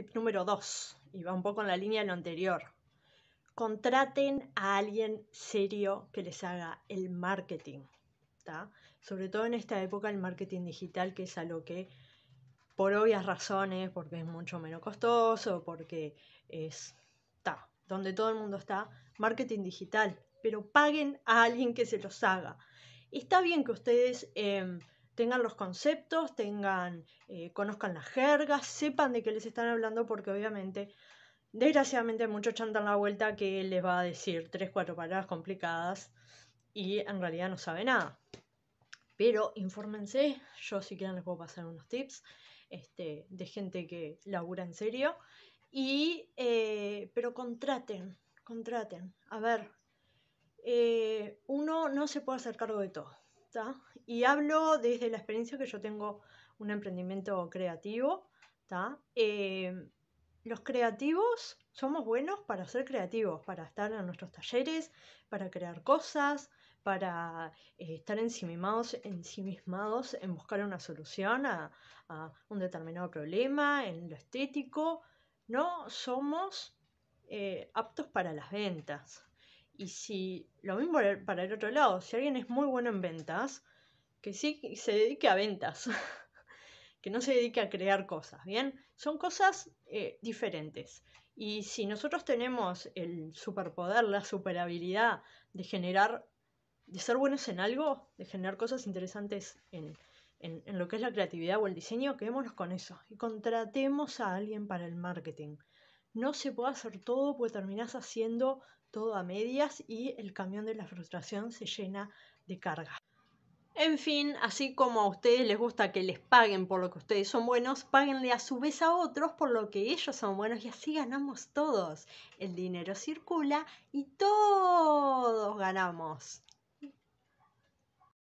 Tip número dos y va un poco en la línea de lo anterior. Contraten a alguien serio que les haga el marketing. Sobre todo en esta época el marketing digital, que es algo que, por obvias razones, porque es mucho menos costoso, porque es está, donde todo el mundo está, marketing digital. Pero paguen a alguien que se los haga. Está bien que ustedes em, tengan los conceptos, tengan, eh, conozcan las jergas, sepan de qué les están hablando, porque obviamente, desgraciadamente, muchos chantan la vuelta que les va a decir tres, cuatro palabras complicadas y en realidad no sabe nada. Pero infórmense, yo si quieren les puedo pasar unos tips este, de gente que labura en serio. Eh, pero contraten, contraten. A ver, eh, uno no se puede hacer cargo de todo. Y hablo desde la experiencia que yo tengo un emprendimiento creativo, em, los creativos somos buenos para ser creativos, para estar en nuestros talleres, para crear cosas, para eh, estar ensimismados, ensimismados en buscar una solución a, un determinado problema, en lo estético. No somos eh, aptos para las ventas, y si, lo mismo para el otro lado, si alguien es muy bueno en ventas, que sí se dedique a ventas, que no se dedique a crear cosas, ¿bien? Son cosas eh, diferentes. Y si nosotros tenemos el superpoder, la superhabilidad de generar, de ser buenos en algo, de generar cosas interesantes en, lo que es la creatividad o el diseño, quedémonos con eso. Y contratemos a alguien para el marketing. No se puede hacer todo, porque terminás haciendo todo a medias y el camión de la frustración se llena de carga. En fin, así como a ustedes les gusta que les paguen por lo que ustedes son buenos, páguenle a su vez a otros por lo que ellos son buenos y así ganamos todos. El dinero circula y todos ganamos.